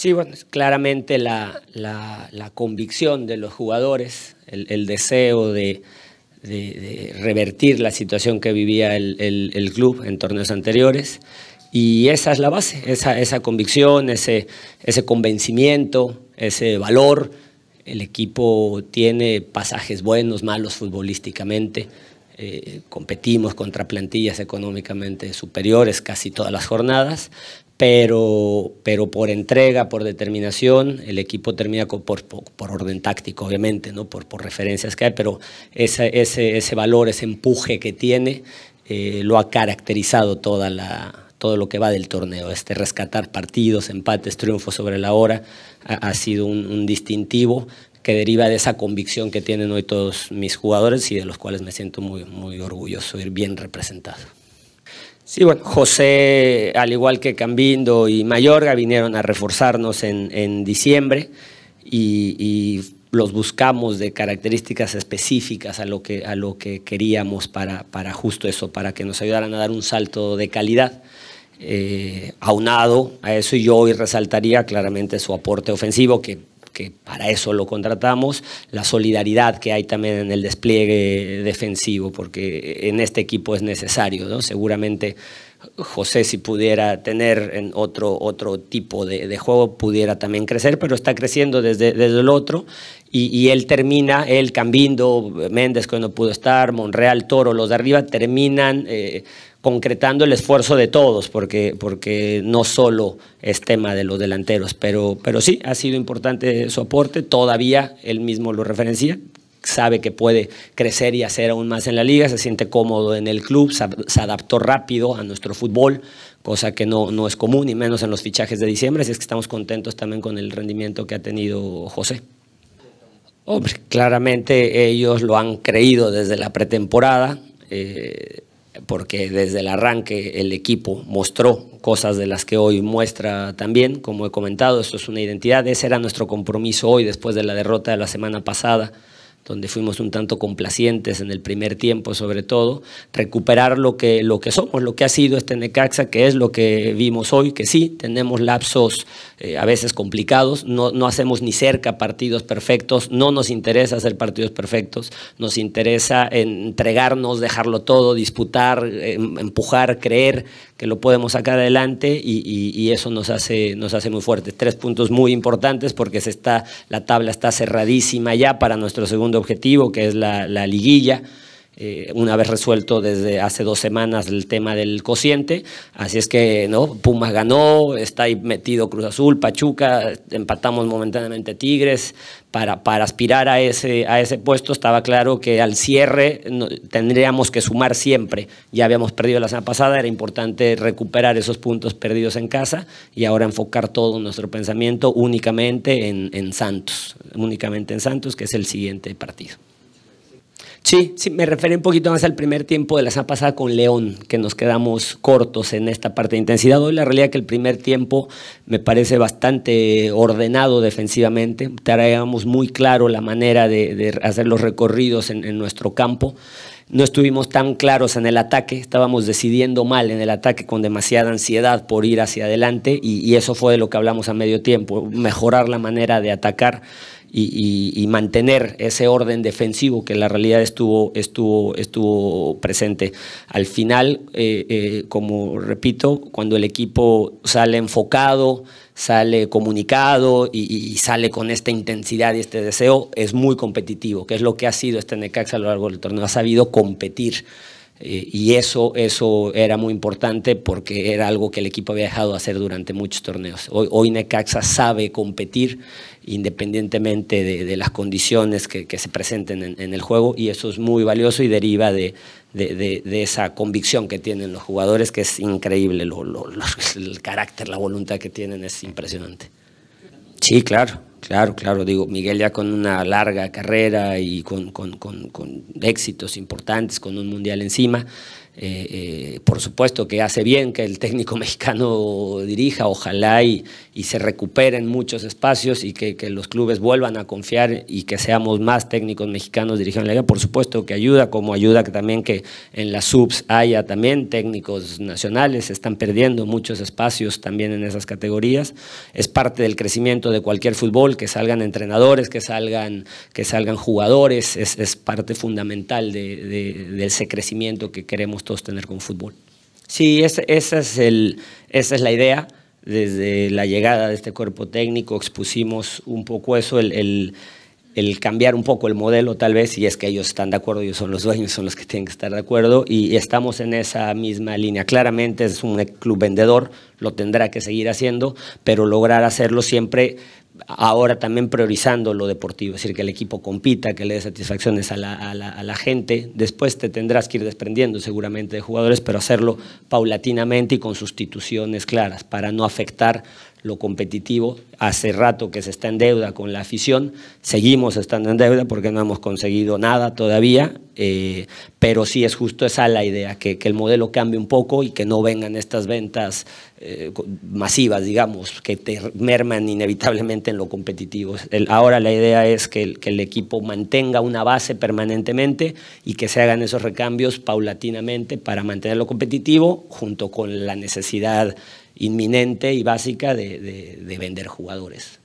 Sí, bueno, claramente la, convicción de los jugadores, el, deseo de, revertir la situación que vivía el, club en torneos anteriores. Y esa es la base, esa, convicción, ese, ese convencimiento, ese valor. El equipo tiene pasajes buenos, malos futbolísticamente. Eh, competimos contra plantillas económicamente superiores casi todas las jornadas, pero, pero por entrega, por determinación, el equipo termina por, orden táctico, obviamente, ¿no? por, referencias que hay, pero ese, valor, ese empuje que tiene, eh, lo ha caracterizado toda la, todo lo que va del torneo. Este rescatar partidos, empates, triunfos sobre la hora, ha, sido un, distintivo que deriva de esa convicción que tienen hoy todos mis jugadores y de los cuales me siento muy, muy orgulloso, ir bien representado. Sí, bueno, José, al igual que Cambindo y Mayorga, vinieron a reforzarnos en, diciembre y, los buscamos de características específicas a lo que, a lo que queríamos para, para justo eso, para que nos ayudaran a dar un salto de calidad. Eh, aunado a eso, Y yo hoy resaltaría claramente su aporte ofensivo, que que para eso lo contratamos, la solidaridad que hay también en el despliegue defensivo, porque en este equipo es necesario, ¿no? Seguramente José si pudiera tener en otro, otro tipo de, juego, pudiera también crecer, pero está creciendo desde, desde el otro y, él termina, él, Cambindo, Méndez cuando pudo estar, Monreal, Toro, los de arriba terminan... Eh, concretando el esfuerzo de todos, porque, porque no solo es tema de los delanteros, pero, pero sí, ha sido importante su aporte, todavía él mismo lo referencia, sabe que puede crecer y hacer aún más en la liga, se siente cómodo en el club, se adaptó rápido a nuestro fútbol, cosa que no, no es común, y menos en los fichajes de diciembre, así es que estamos contentos también con el rendimiento que ha tenido José. Hombre, claramente ellos lo han creído desde la pretemporada. Eh, porque desde el arranque el equipo mostró cosas de las que hoy muestra también, como he comentado, esto es una identidad, ese era nuestro compromiso hoy después de la derrota de la semana pasada donde fuimos un tanto complacientes en el primer tiempo sobre todo, recuperar lo que, lo que somos, lo que ha sido este Necaxa, que es lo que vimos hoy, que sí, tenemos lapsos eh, a veces complicados, no, hacemos ni cerca partidos perfectos, no nos interesa hacer partidos perfectos, nos interesa entregarnos, dejarlo todo, disputar, em, empujar, creer que lo podemos sacar adelante y, eso nos hace, nos hace muy fuertes. Tres puntos muy importantes porque se está, la tabla está cerradísima ya para nuestro segundo objetivo, que es la liguilla. Eh, una vez resuelto desde hace dos semanas el tema del cociente. Así es que ¿no? Pumas ganó, está ahí metido Cruz Azul, Pachuca, empatamos momentáneamente Tigres. Para, para aspirar a ese, a ese puesto estaba claro que al cierre tendríamos que sumar siempre. Ya habíamos perdido la semana pasada, era importante recuperar esos puntos perdidos en casa y ahora enfocar todo nuestro pensamiento únicamente en Santos, únicamente en Santos, que es el siguiente partido. Sí, me referí un poquito más al primer tiempo de la semana pasada con León, que nos quedamos cortos en esta parte de intensidad. Hoy la realidad es que el primer tiempo me parece bastante ordenado defensivamente. Traíamos muy claro la manera de, hacer los recorridos en, nuestro campo no estuvimos tan claros en el ataque, estábamos decidiendo mal en el ataque con demasiada ansiedad por ir hacia adelante y, eso fue de lo que hablamos a medio tiempo, mejorar la manera de atacar y, mantener ese orden defensivo que en la realidad estuvo, estuvo, estuvo presente. Al final, eh, eh, como repito, cuando el equipo sale enfocado, sale comunicado y, sale con esta intensidad y este deseo, es muy competitivo, que es lo que ha sido este Necaxa a lo largo del torneo. Ha sabido competir. Eh, y eso, eso era muy importante porque era algo que el equipo había dejado de hacer durante muchos torneos. Hoy, Necaxa sabe competir independientemente de, las condiciones que, se presenten en, el juego y eso es muy valioso y deriva de, esa convicción que tienen los jugadores, que es increíble, el carácter, la voluntad que tienen es impresionante. Sí, claro. Claro, claro, digo, Miguel ya con una larga carrera y con, con éxitos importantes, con un mundial encima, eh, eh, por supuesto que hace bien que el técnico mexicano dirija, ojalá y, se recuperen muchos espacios y que, los clubes vuelvan a confiar y que seamos más técnicos mexicanos dirigiendo la liga. Por supuesto que ayuda, como ayuda que también que en las subs haya también técnicos nacionales, están perdiendo muchos espacios también en esas categorías. Es parte del crecimiento de cualquier fútbol, que salgan entrenadores, que salgan, que salgan jugadores, es, parte fundamental de ese crecimiento que queremos todos tener con fútbol. Sí, esa, es, el, esa es la idea. Desde la llegada de este cuerpo técnico expusimos un poco eso, el, el, cambiar un poco el modelo tal vez, y es que ellos están de acuerdo, ellos son los dueños, son los que tienen que estar de acuerdo, y estamos en esa misma línea. Claramente es un club vendedor, lo tendrá que seguir haciendo, pero lograr hacerlo siempre ahora también priorizando lo deportivo, es decir, que el equipo compita, que le dé satisfacciones a la, a la, gente. Después te tendrás que ir desprendiendo seguramente de jugadores, pero hacerlo paulatinamente y con sustituciones claras para no afectar lo competitivo. Hace rato que se está en deuda con la afición, seguimos estando en deuda porque no hemos conseguido nada todavía, eh, pero sí es justo esa la idea, que, el modelo cambie un poco y que no vengan estas ventas eh, masivas, digamos, que te merman inevitablemente en lo competitivo. ahora la idea es que que el equipo mantenga una base permanentemente y que se hagan esos recambios paulatinamente para mantenerlo competitivo junto con la necesidad inminente y básica de, vender jugadores.